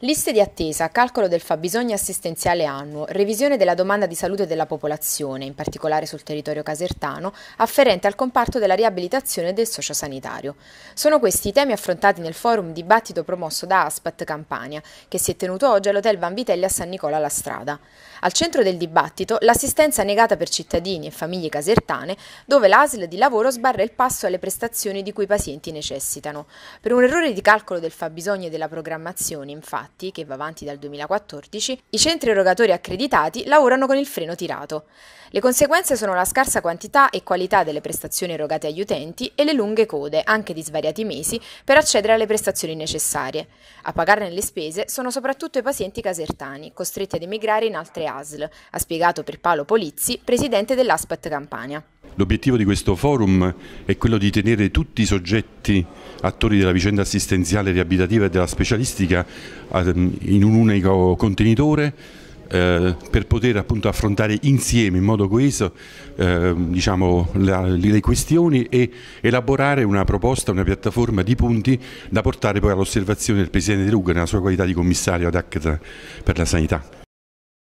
Liste di attesa, calcolo del fabbisogno assistenziale annuo, revisione della domanda di salute della popolazione, in particolare sul territorio casertano, afferente al comparto della riabilitazione e del sociosanitario. Sono questi i temi affrontati nel forum dibattito promosso da ASPAT Campania, che si è tenuto oggi all'Hotel Vanvitelli a San Nicola alla Strada. Al centro del dibattito, l'assistenza negata per cittadini e famiglie casertane, dove l'ASL di lavoro sbarra il passo alle prestazioni di cui i pazienti necessitano. Per un errore di calcolo del fabbisogno e della programmazione, infatti, infatti, che va avanti dal 2014, i centri erogatori accreditati lavorano con il freno tirato. Le conseguenze sono la scarsa quantità e qualità delle prestazioni erogate agli utenti e le lunghe code, anche di svariati mesi, per accedere alle prestazioni necessarie. A pagarne le spese sono soprattutto i pazienti casertani, costretti ad emigrare in altre ASL, ha spiegato per Paolo Polizzi, presidente dell'ASPAT Campania. L'obiettivo di questo forum è quello di tenere tutti i soggetti attori della vicenda assistenziale, riabilitativa e della specialistica mm, in un unico contenitore eh, per poter appunto, affrontare insieme in modo coeso eh, diciamo, la, le questioni e elaborare una proposta, una piattaforma di punti da portare poi all'osservazione del Presidente De Luca nella sua qualità di commissario ad ACT per la sanità.